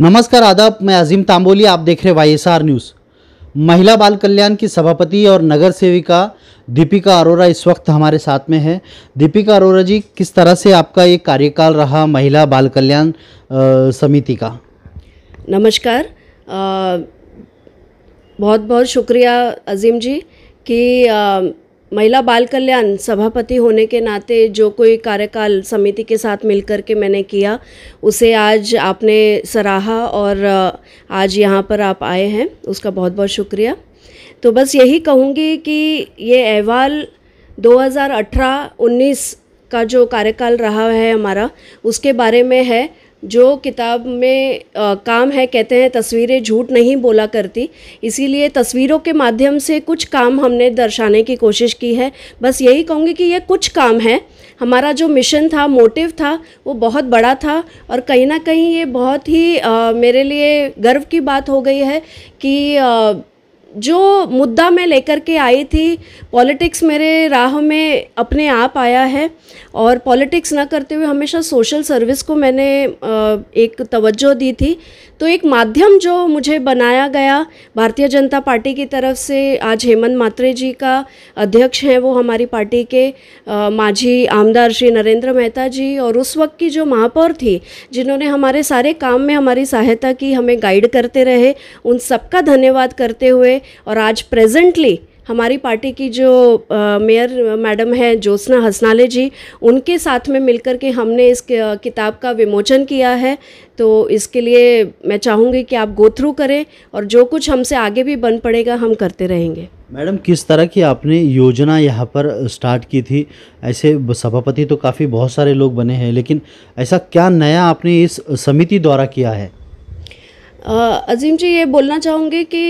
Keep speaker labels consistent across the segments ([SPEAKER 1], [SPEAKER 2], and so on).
[SPEAKER 1] नमस्कार आदाब मैं अजीम तांबोली आप देख रहे वाई न्यूज़ महिला बाल कल्याण की सभापति और नगर सेविका दीपिका अरोरा इस वक्त हमारे साथ में है दीपिका अरोरा जी किस तरह से आपका ये कार्यकाल रहा महिला बाल कल्याण समिति का
[SPEAKER 2] नमस्कार आ, बहुत बहुत शुक्रिया अजीम जी कि महिला बाल कल्याण सभापति होने के नाते जो कोई कार्यकाल समिति के साथ मिलकर के मैंने किया उसे आज आपने सराहा और आज यहाँ पर आप आए हैं उसका बहुत बहुत शुक्रिया तो बस यही कहूँगी कि ये अहवाल 2018-19 का जो कार्यकाल रहा है हमारा उसके बारे में है जो किताब में आ, काम है कहते हैं तस्वीरें झूठ नहीं बोला करती इसीलिए तस्वीरों के माध्यम से कुछ काम हमने दर्शाने की कोशिश की है बस यही कहूँगी कि ये कुछ काम है हमारा जो मिशन था मोटिव था वो बहुत बड़ा था और कहीं ना कहीं ये बहुत ही आ, मेरे लिए गर्व की बात हो गई है कि आ, जो मुद्दा मैं लेकर के आई थी पॉलिटिक्स मेरे राह में अपने आप आया है और पॉलिटिक्स ना करते हुए हमेशा सोशल सर्विस को मैंने एक तवज्जो दी थी तो एक माध्यम जो मुझे बनाया गया भारतीय जनता पार्टी की तरफ से आज हेमंत मात्रे जी का अध्यक्ष हैं वो हमारी पार्टी के माझी आमदार श्री नरेंद्र मेहता जी और उस वक्त की जो महापौर थी जिन्होंने हमारे सारे काम में हमारी सहायता की हमें गाइड करते रहे उन सबका धन्यवाद करते हुए और आज प्रेजेंटली हमारी पार्टी की जो मेयर मैडम है ज्योत्सना हसनाले जी उनके साथ में मिलकर के हमने इस किताब का विमोचन किया है तो इसके लिए मैं चाहूँगी कि आप गो थ्रू करें और जो कुछ हमसे आगे भी बन पड़ेगा हम करते
[SPEAKER 1] रहेंगे मैडम किस तरह की आपने योजना यहाँ पर स्टार्ट की थी ऐसे सभापति तो काफ़ी बहुत सारे लोग बने हैं लेकिन ऐसा क्या नया आपने इस समिति द्वारा किया है
[SPEAKER 2] अजीम जी ये बोलना चाहूँगी कि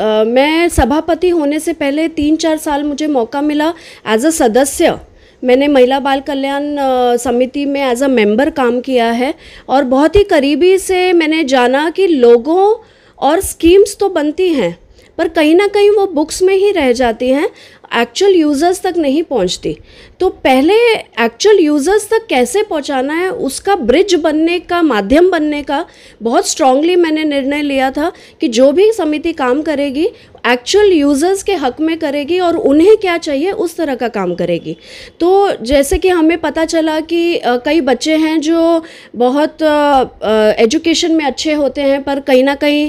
[SPEAKER 2] मैं सभापति होने से पहले तीन चार साल मुझे मौका मिला एज अ सदस्य मैंने महिला बाल कल्याण समिति में एज अ मेंबर काम किया है और बहुत ही करीबी से मैंने जाना कि लोगों और स्कीम्स तो बनती हैं पर कहीं ना कहीं वो बुक्स में ही रह जाती हैं एक्चुअल यूज़र्स तक नहीं पहुंचती तो पहले एक्चुअल यूज़र्स तक कैसे पहुंचाना है उसका ब्रिज बनने का माध्यम बनने का बहुत स्ट्रांगली मैंने निर्णय लिया था कि जो भी समिति काम करेगी एक्चुअल यूज़र्स के हक में करेगी और उन्हें क्या चाहिए उस तरह का काम करेगी तो जैसे कि हमें पता चला कि आ, कई बच्चे हैं जो बहुत एजुकेशन में अच्छे होते हैं पर कहीं ना कहीं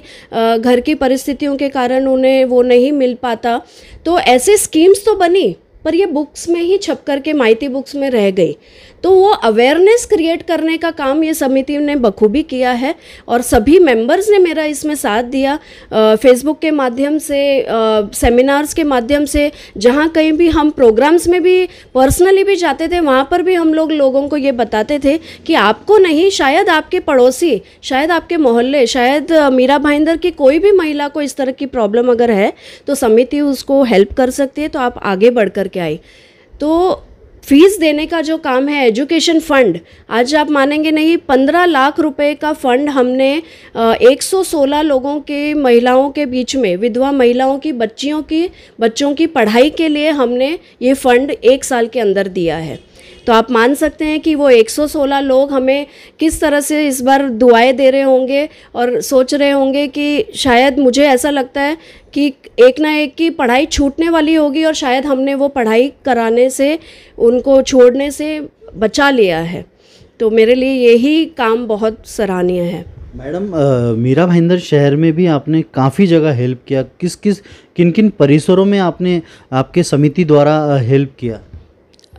[SPEAKER 2] घर की परिस्थितियों के कारण उन्हें वो नहीं मिल पाता तो ऐसे स्कीम्स तो बनी पर ये बुक्स में ही छप करके माइती बुक्स में रह गई तो वो अवेयरनेस क्रिएट करने का काम ये समिति ने बखूबी किया है और सभी मेंबर्स ने मेरा इसमें साथ दिया फेसबुक के माध्यम से सेमिनार्स के माध्यम से जहाँ कहीं भी हम प्रोग्राम्स में भी पर्सनली भी जाते थे वहाँ पर भी हम लोग लोगों को ये बताते थे कि आपको नहीं शायद आपके पड़ोसी शायद आपके मोहल्ले शायद मीरा भाईंदर की कोई भी महिला को इस तरह की प्रॉब्लम अगर है तो समिति उसको हेल्प कर सकती है तो आप आगे बढ़ कर के आई तो फीस देने का जो काम है एजुकेशन फंड आज आप मानेंगे नहीं पंद्रह लाख रुपए का फंड हमने एक सौ सोलह लोगों के महिलाओं के बीच में विधवा महिलाओं की बच्चियों की बच्चों की पढ़ाई के लिए हमने ये फंड एक साल के अंदर दिया है तो आप मान सकते हैं कि वो 116 लोग हमें किस तरह से इस बार दुआएं दे रहे होंगे और सोच रहे होंगे कि शायद मुझे ऐसा लगता है कि एक ना एक की पढ़ाई छूटने वाली होगी और शायद हमने वो पढ़ाई कराने से उनको छोड़ने से बचा लिया है तो मेरे लिए यही काम बहुत सराहनीय है मैडम
[SPEAKER 1] मीरा भाईंदर शहर में भी आपने काफ़ी जगह हेल्प किया किस किस किन किन परिसरों में आपने आपके समिति द्वारा हेल्प किया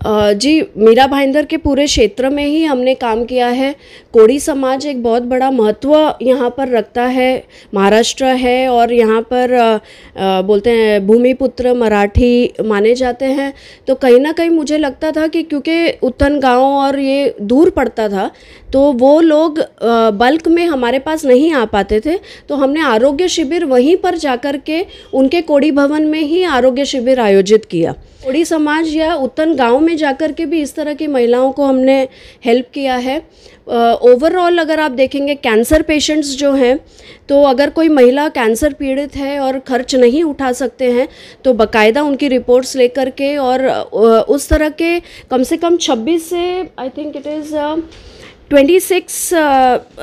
[SPEAKER 2] जी मीरा भाईंदर के पूरे क्षेत्र में ही हमने काम किया है कोड़ी समाज एक बहुत बड़ा महत्व यहाँ पर रखता है महाराष्ट्र है और यहाँ पर आ, बोलते हैं भूमिपुत्र मराठी माने जाते हैं तो कहीं ना कहीं मुझे लगता था कि क्योंकि उत्तन गांव और ये दूर पड़ता था तो वो लोग बल्क में हमारे पास नहीं आ पाते थे तो हमने आरोग्य शिविर वहीं पर जाकर के उनके कोड़ी भवन में ही आरोग्य शिविर आयोजित किया कोड़ी समाज या उत्तन गांव में जाकर के भी इस तरह की महिलाओं को हमने हेल्प किया है ओवरऑल अगर आप देखेंगे कैंसर पेशेंट्स जो हैं तो अगर कोई महिला कैंसर पीड़ित है और खर्च नहीं उठा सकते हैं तो बकायदा उनकी रिपोर्ट्स लेकर के और उस तरह के कम से कम 26 से I think it is twenty six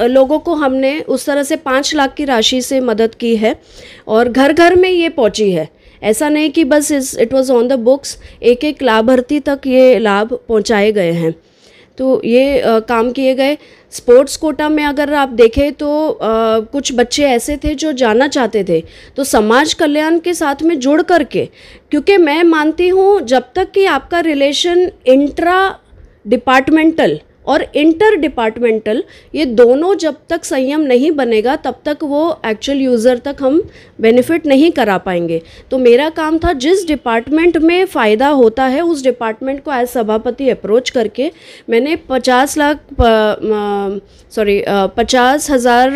[SPEAKER 2] लोगों को हमने उस तरह से पाँच लाख की राशि से मदद की है और घर घर में ये पहुंची है ऐसा नहीं कि बस it was on the books एक एक लाभार्थी तक ये लाभ पहुंचाए गए हैं तो ये आ, काम किए गए स्पोर्ट्स कोटा में अगर आप देखें तो आ, कुछ बच्चे ऐसे थे जो जाना चाहते थे तो समाज कल्याण के साथ में जुड़ करके क्योंकि मैं मानती हूँ जब तक कि आपका रिलेशन इंट्रा डिपार्टमेंटल और इंटर डिपार्टमेंटल ये दोनों जब तक संयम नहीं बनेगा तब तक वो एक्चुअल यूज़र तक हम बेनिफिट नहीं करा पाएंगे तो मेरा काम था जिस डिपार्टमेंट में फ़ायदा होता है उस डिपार्टमेंट को एज सभापति अप्रोच करके मैंने पचास लाख सॉरी पचास हज़ार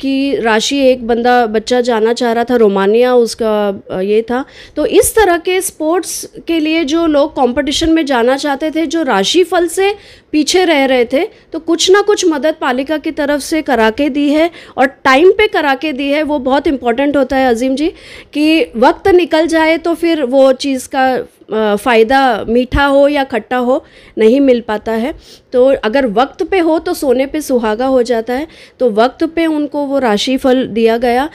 [SPEAKER 2] की राशि एक बंदा बच्चा जाना चाह रहा था रोमानिया उसका ये था तो इस तरह के स्पोर्ट्स के लिए जो लोग कंपटीशन में जाना चाहते थे जो राशि फल से पीछे रह रहे थे तो कुछ ना कुछ मदद पालिका की तरफ से करा के दी है और टाइम पे करा के दी है वो बहुत इम्पोर्टेंट होता है अजीम जी कि वक्त निकल जाए तो फिर वो चीज़ का फ़ायदा मीठा हो या खट्टा हो नहीं मिल पाता है तो अगर वक्त पे हो तो सोने पे सुहागा हो जाता है तो वक्त पे उनको वो राशि फल दिया गया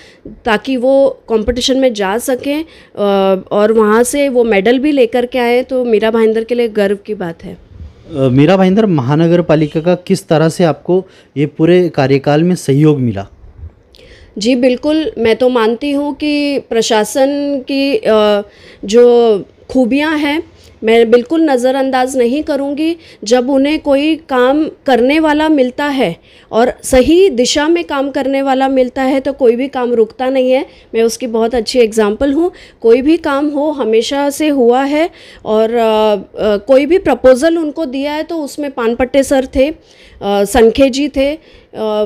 [SPEAKER 2] ताकि वो कंपटीशन में जा सकें और वहाँ से वो मेडल भी लेकर के आए तो मीरा भाईंदर के लिए गर्व की बात है
[SPEAKER 1] मीरा भाईंदर महानगर पालिका का किस तरह से आपको ये पूरे कार्यकाल में सहयोग मिला
[SPEAKER 2] जी बिल्कुल मैं तो मानती हूँ कि प्रशासन की जो खूबियाँ हैं मैं बिल्कुल नज़रअंदाज नहीं करूँगी जब उन्हें कोई काम करने वाला मिलता है और सही दिशा में काम करने वाला मिलता है तो कोई भी काम रुकता नहीं है मैं उसकी बहुत अच्छी एग्ज़ाम्पल हूँ कोई भी काम हो हमेशा से हुआ है और आ, आ, कोई भी प्रपोज़ल उनको दिया है तो उसमें पानपट्टे सर थे संखे जी थे आ,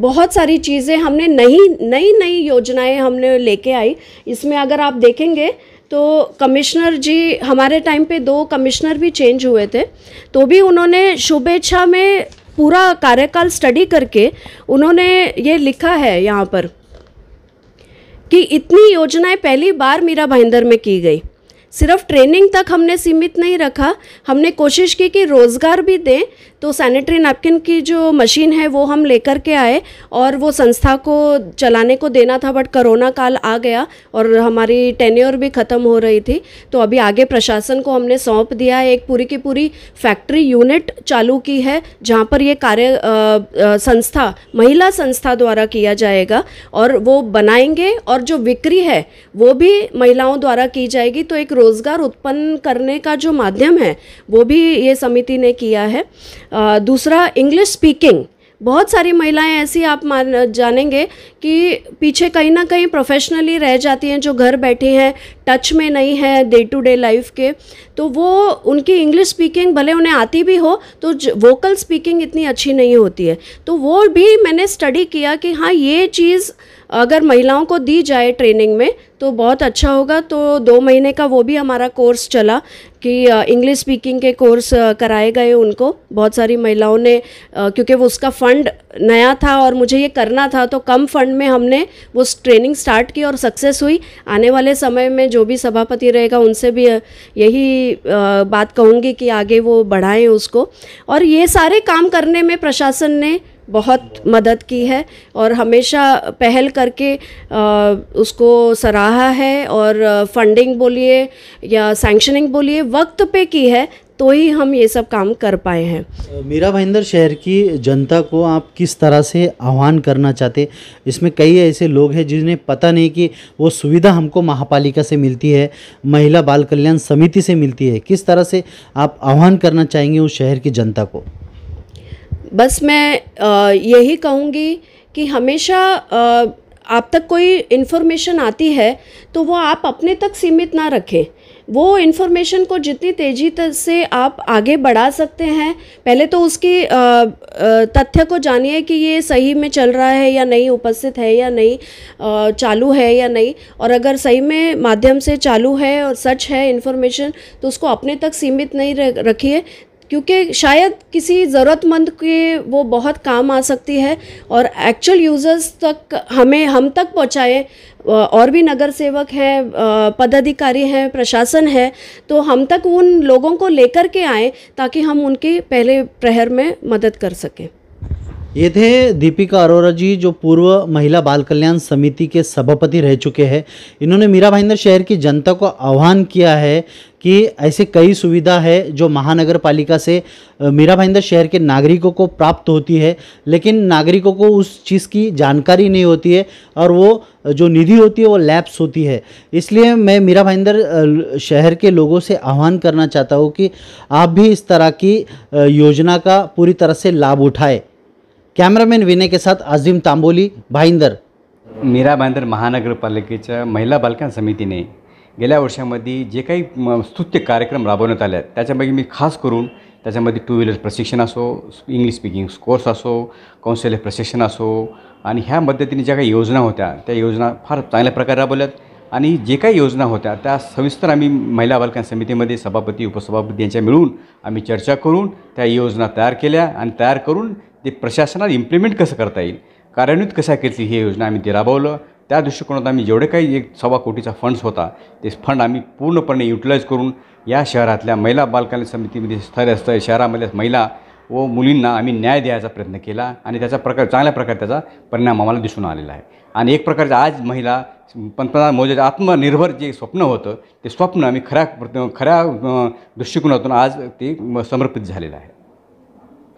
[SPEAKER 2] बहुत सारी चीज़ें हमने नई नई नई योजनाएं हमने लेके आई इसमें अगर आप देखेंगे तो कमिश्नर जी हमारे टाइम पे दो कमिश्नर भी चेंज हुए थे तो भी उन्होंने शुभेच्छा में पूरा कार्यकाल स्टडी करके उन्होंने ये लिखा है यहाँ पर कि इतनी योजनाएं पहली बार मीरा भाईंदर में की गई सिर्फ ट्रेनिंग तक हमने सीमित नहीं रखा हमने कोशिश की कि रोज़गार भी दें तो सैनिटरी नैपकिन की जो मशीन है वो हम लेकर के आए और वो संस्था को चलाने को देना था बट कोरोना काल आ गया और हमारी टेन्योर भी ख़त्म हो रही थी तो अभी आगे प्रशासन को हमने सौंप दिया है एक पूरी की पूरी फैक्ट्री यूनिट चालू की है जहाँ पर ये कार्य संस्था महिला संस्था द्वारा किया जाएगा और वो बनाएंगे और जो बिक्री है वो भी महिलाओं द्वारा की जाएगी तो एक रोज़गार उत्पन्न करने का जो माध्यम है वो भी ये समिति ने किया है दूसरा इंग्लिश स्पीकिंग बहुत सारी महिलाएं ऐसी आप मान जानेंगे कि पीछे कहीं ना कहीं प्रोफेशनली रह जाती हैं जो घर बैठी हैं टच में नहीं है डे टू डे लाइफ के तो वो उनकी इंग्लिश स्पीकिंग भले उन्हें आती भी हो तो वोकल स्पीकिंग इतनी अच्छी नहीं होती है तो वो भी मैंने स्टडी किया कि हाँ ये चीज़ अगर महिलाओं को दी जाए ट्रेनिंग में तो बहुत अच्छा होगा तो दो महीने का वो भी हमारा कोर्स चला कि इंग्लिश स्पीकिंग के कोर्स कराए गए उनको बहुत सारी महिलाओं ने क्योंकि वो उसका फ़ंड नया था और मुझे ये करना था तो कम फंड में हमने वो ट्रेनिंग स्टार्ट की और सक्सेस हुई आने वाले समय में जो भी सभापति रहेगा उनसे भी यही बात कहूँगी कि आगे वो बढ़ाएं उसको और ये सारे काम करने में प्रशासन ने बहुत मदद की है और हमेशा पहल करके उसको सराहा है और फंडिंग बोलिए या सैंक्शनिंग बोलिए वक्त पे की है तो ही हम ये
[SPEAKER 1] सब काम कर पाए हैं मीरा भाईंदर शहर की जनता को आप किस तरह से आह्वान करना चाहते इसमें कई ऐसे लोग हैं जिन्हें पता नहीं कि वो सुविधा हमको महापालिका से मिलती है महिला बाल कल्याण समिति से मिलती है किस तरह से आप आह्वान करना चाहेंगे उस शहर की जनता को
[SPEAKER 2] बस मैं यही कहूँगी कि हमेशा आप तक कोई इन्फॉर्मेशन आती है तो वो आप अपने तक सीमित ना रखें वो इन्फॉर्मेशन को जितनी तेज़ी से आप आगे बढ़ा सकते हैं पहले तो उसकी तथ्य को जानिए कि ये सही में चल रहा है या नहीं उपस्थित है या नहीं चालू है या नहीं और अगर सही में माध्यम से चालू है और सच है इन्फॉर्मेशन तो उसको अपने तक सीमित नहीं रखिए क्योंकि शायद किसी ज़रूरतमंद के वो बहुत काम आ सकती है और एक्चुअल यूज़र्स तक हमें हम तक पहुँचाए और भी नगर सेवक हैं पदाधिकारी हैं प्रशासन है तो हम तक उन लोगों को लेकर के आए ताकि हम उनकी पहले प्रहर में मदद कर सकें
[SPEAKER 1] ये थे दीपिका अरोरा जी जो पूर्व महिला बाल कल्याण समिति के सभापति रह चुके हैं इन्होंने मीरा भाईंदर शहर की जनता को आह्वान किया है कि ऐसे कई सुविधा है जो महानगर पालिका से मीरा भाईंदर शहर के नागरिकों को प्राप्त होती है लेकिन नागरिकों को उस चीज़ की जानकारी नहीं होती है और वो जो निधि होती है वो लैप्स होती है इसलिए मैं मीरा भाईंदर शहर के लोगों से आह्वान करना चाहता हूँ कि आप भी इस तरह की योजना का पूरी तरह से लाभ उठाएँ कॅमेरामॅन विनय के साथ आझिम
[SPEAKER 3] तांबोली भाईंदर मीरा भाईंदर महानगरपालिकेच्या महिला बालकां समितीने गेल्या वर्षामध्ये जे काही म- स्तुत्य कार्यक्रम राबवण्यात आले आहेत त्याच्यापैकी मी खास करून त्याच्यामध्ये टू व्हीलर प्रशिक्षण असो इंग्लिश स्पीकिंग कोर्स असो कौन्सिल प्रशिक्षण असो आणि ह्या पद्धतीने ज्या काही योजना होत्या त्या योजना फार चांगल्या प्रकारे राबवल्यात आणि जे काही योजना होत्या त्या सविस्तर आम्ही महिला बालकां समितीमध्ये सभापती उपसभापती यांच्या मिळून आम्ही चर्चा करून त्या योजना तयार केल्या आणि तयार करून ते प्रशासनात इम्प्लिमेंट कसं करता येईल कार्यान्वित कशा केली ही योजना आम्ही ते राबवलं त्या दृष्टिकोनात आम्ही जेवढे काही एक सव्वा कोटीचा फंड्स होता ते फंड आम्ही पूर्णपणे युटिलाइज करून या शहरातल्या महिला बालकल्याण समितीमध्ये स्थळ असतं शहरामधल्या महिला व मुलींना आम्ही न्याय द्यायचा प्रयत्न केला आणि त्याचा प्रकार चांगल्या प्रकारे त्याचा परिणाम आम्हाला दिसून आलेला आहे आणि एक प्रकारचं आज महिला पंतप्रधान मोदीचं आत्मनिर्भर जे स्वप्न होतं ते स्वप्न आम्ही खऱ्या खऱ्या दृष्टिकोनातून आज ते समर्पित झालेलं आहे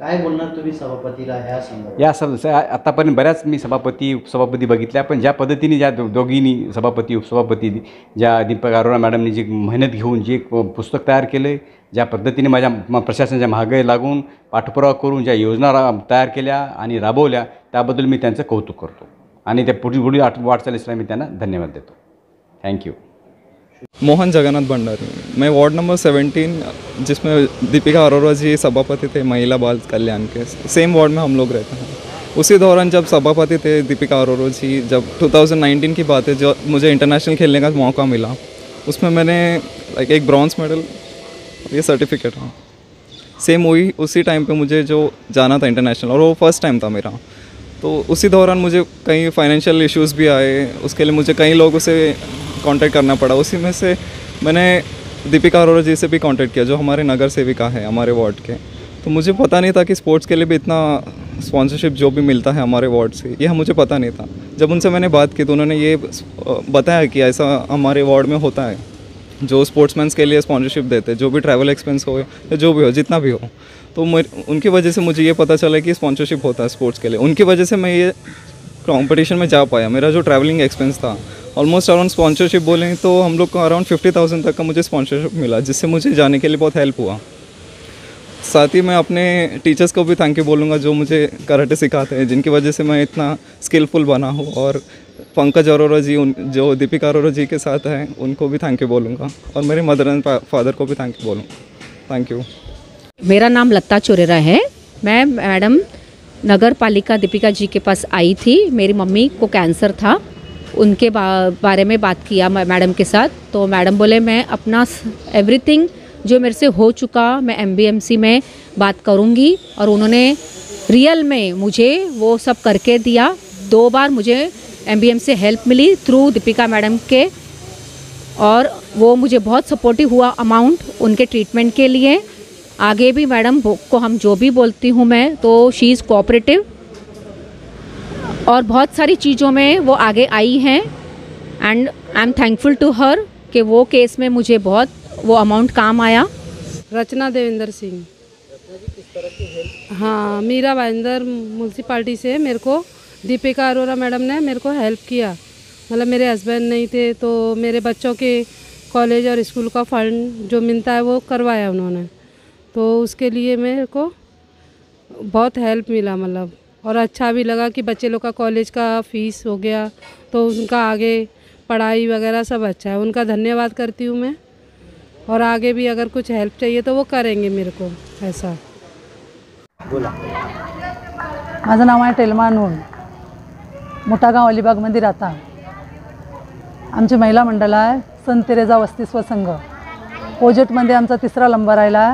[SPEAKER 1] काय बोलणार तुम्ही सभापतीला ह्या संदर्भात
[SPEAKER 3] या सर आत्तापर्यंत बऱ्याच मी सभापती उपसभापती बघितल्या पण ज्या पद्धतीने ज्या दो- दोघींनी सभापती उपसभापती ज्या दीपक अरोरा मॅडमनी जी मेहनत घेऊन जे पुस्तक तयार केलं ज्या पद्धतीने माझ्या म- प्रशासनाच्या महागाई लागून पाठपुरावा करून ज्या योजना रा तयार केल्या आणि राबवल्या त्याबद्दल मी त्यांचं कौतुक करतो आणि त्या पुढील पुढील आठ वाटचालीसला मी त्यांना धन्यवाद देतो थँक्यू
[SPEAKER 4] मोहन जगन्नाथ भंडारी मी वॉर्ड नंबर सेवन्टीन जिसमें दीपिका अरोरा जी सभापति थे महिला बाल कल्याण के सेम वार्ड में हम लोग रहते हैं उसी दौरान जब सभापति थे दीपिका अरोरा जी जब 2019 की बात है जो मुझे इंटरनेशनल खेलने का मौका मिला उसमें मैंने लाइक एक ब्रॉन्ज मेडल ये सर्टिफिकेट हाँ सेम वही उसी टाइम पे मुझे जो जाना था इंटरनेशनल और वो फर्स्ट टाइम था मेरा तो उसी दौरान मुझे कई फाइनेंशियल इश्यूज़ भी आए उसके लिए मुझे कई लोगों से कांटेक्ट करना पड़ा उसी में से मैंने दीपिका अरोरा जी से भी कांटेक्ट किया जो हमारे नगर सेविका है हमारे वार्ड के तो मुझे पता नहीं था कि स्पोर्ट्स के लिए भी इतना स्पॉन्सरशिप जो भी मिलता है हमारे वार्ड से यह मुझे पता नहीं था जब उनसे मैंने बात की तो उन्होंने ये बताया कि ऐसा हमारे वार्ड में होता है जो स्पोर्ट्समैन्स के लिए स्पॉन्सरशिप देते जो भी ट्रैवल एक्सपेंस हो या जो भी हो जितना भी हो तो उनकी वजह से मुझे ये पता चला कि स्पॉन्सरशिप होता है स्पोर्ट्स के लिए उनकी वजह से मैं ये कॉम्पिटिशन में जा पाया मेरा जो ट्रैवलिंग एक्सपेंस था ऑलमोस्ट अराउंड स्पॉन्सरशिप बोलें तो हम लोग को अराउंड फिफ्टी थाउजेंड तक का मुझे स्पॉन्सरशिप मिला जिससे मुझे जाने के लिए बहुत हेल्प हुआ साथ ही मैं अपने टीचर्स को भी थैंक यू बोलूँगा जो मुझे कराटे सिखाते हैं जिनकी वजह से मैं इतना स्किलफुल बना हूँ और पंकज अरोरा जी उन जो दीपिका अरोरा जी के साथ हैं उनको भी थैंक यू बोलूँगा और मेरे मदर एंड फादर को भी थैंक यू बोलूँगा थैंक यू
[SPEAKER 2] मेरा नाम लता चोरेरा है मैं मैडम नगर पालिका दीपिका जी के पास आई थी मेरी मम्मी को कैंसर था उनके बारे में बात किया मैडम के साथ तो मैडम बोले मैं अपना एवरीथिंग जो मेरे से हो चुका मैं एम में बात करूँगी और उन्होंने रियल में मुझे वो सब करके दिया दो बार मुझे एम से हेल्प मिली थ्रू दीपिका मैडम के और वो मुझे बहुत सपोर्टिव हुआ अमाउंट उनके ट्रीटमेंट के लिए आगे भी मैडम को हम जो भी बोलती हूँ मैं तो शी इज़ कोऑपरेटिव और बहुत सारी चीज़ों में वो आगे आई हैं and I am thankful to her कि वो केस में मुझे बहुत वो अमाउंट काम आया रचना देवेंद्र सिंह हाँ मीरा भाईंदर म्यूनसिपाल्टी से मेरे को दीपिका अरोरा मैडम ने मेरे को हेल्प किया मतलब मेरे हस्बैंड नहीं थे तो मेरे बच्चों के
[SPEAKER 1] कॉलेज और स्कूल का फंड जो मिलता है वो करवाया उन्होंने तो उसके लिए मेरे को बहुत हेल्प मिला मतलब और अच्छा भी लगा कि बच्चे लोग का कॉलेज का फीस हो गया तो उनका आगे पढ़ाई वगैरह सब अच्छा है उनका धन्यवाद करती हूँ मैं और आगे भी अगर कुछ हेल्प चाहिए तो वो करेंगे मेरे को ऐसा बोला टेलमा नूर मोटा टेलमा अलीबाग मोठागाव रहता आम ची महिला मंडल है संत तेरेजा वस्तिस्व संघ प्रोजेक्टमध्ये आमचा तीसरा लंबर राहिला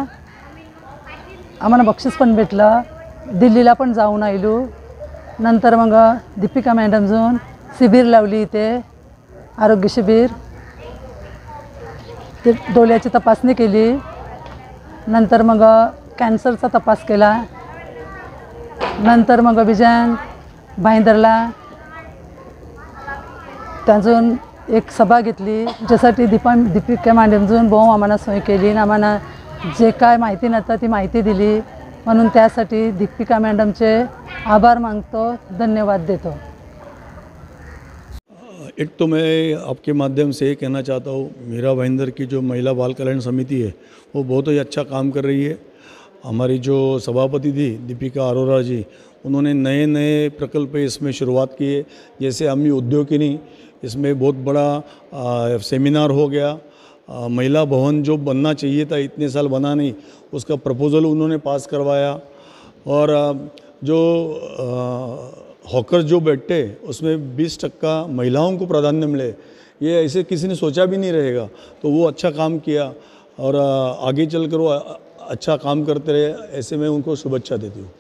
[SPEAKER 1] आम बक्षीस पेटल दिल्लीला पण जाऊन आलो नंतर मग दीपिका मॅडम जाऊन शिबीर लावली इथे आरोग्य शिबीर ते डोळ्याची तपासणी केली नंतर मग कॅन्सरचा तपास केला नंतर मग अभिजान भाईंदरला त्याजून एक सभा घेतली ज्यासाठी दीपा दीपिका मॅडमजून भाऊ आम्हाला सोय केली आणि आम्हाला जे काय माहिती नव्हतं ती माहिती दिली म्हणून दीपिका मैडम से आभार मानतो धन्यवाद देतो
[SPEAKER 4] एक तो मैं आपके माध्यम से कहना चाहता हूँ मीरा भाईंदर की जो महिला बाल कल्याण समिति है वो बहुत ही अच्छा काम कर रही है हमारी जो सभापति थी दीपिका अरोरा जी उन्होंने नए नए प्रकल्प इसमें शुरुआत किए जैसे अम्मी उद्योगिनी इसमें बहुत बड़ा आ, सेमिनार हो गया महिला भवन जो बनना चाहिए था इतने साल बना नहीं उसका प्रपोज़ल उन्होंने पास करवाया और जो हॉकर जो बैठे उसमें 20 टक्का महिलाओं को प्राधान्य मिले ये ऐसे किसी ने सोचा भी नहीं रहेगा तो वो अच्छा काम किया और आगे चल कर वो अच्छा काम करते रहे ऐसे मैं उनको शुभेच्छा देती हूँ